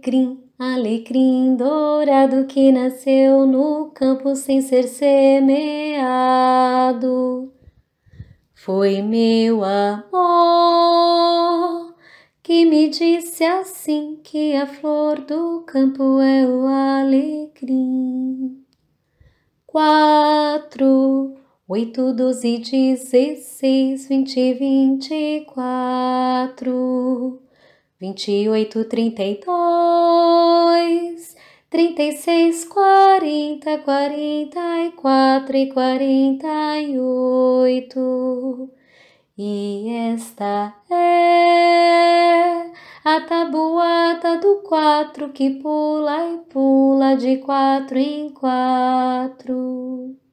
alecrim, alecrim dourado que nasceu no campo sem ser semeado. Foi meu amor que me disse assim que a flor do campo é o alecrim. Quatro, oito, doze, dezesseis, vinte, vinte e quatro, vinte e oito, trinta e dois dois, trinta e seis, quarenta, quarenta e quatro e quarenta e oito. E esta é a tabuada do quatro que pula e pula de quatro em quatro.